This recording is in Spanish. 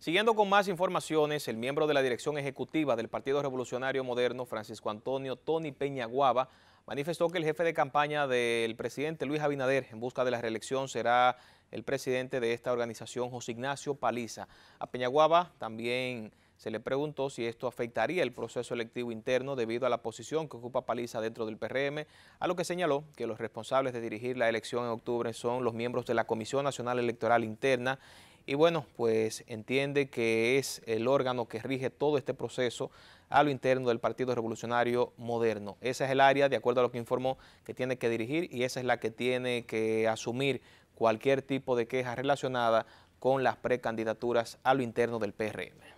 Siguiendo con más informaciones, el miembro de la dirección ejecutiva del Partido Revolucionario Moderno, Francisco Antonio Tony Peñaguaba, manifestó que el jefe de campaña del presidente Luis Abinader en busca de la reelección será el presidente de esta organización, José Ignacio Paliza. A Peñaguaba también se le preguntó si esto afectaría el proceso electivo interno debido a la posición que ocupa Paliza dentro del PRM, a lo que señaló que los responsables de dirigir la elección en octubre son los miembros de la Comisión Nacional Electoral Interna y bueno, pues entiende que es el órgano que rige todo este proceso a lo interno del Partido Revolucionario Moderno. Esa es el área, de acuerdo a lo que informó, que tiene que dirigir y esa es la que tiene que asumir cualquier tipo de queja relacionada con las precandidaturas a lo interno del PRM.